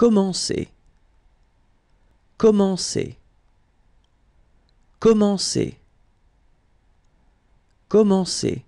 Commencez. Commencez. Commencez. Commencez.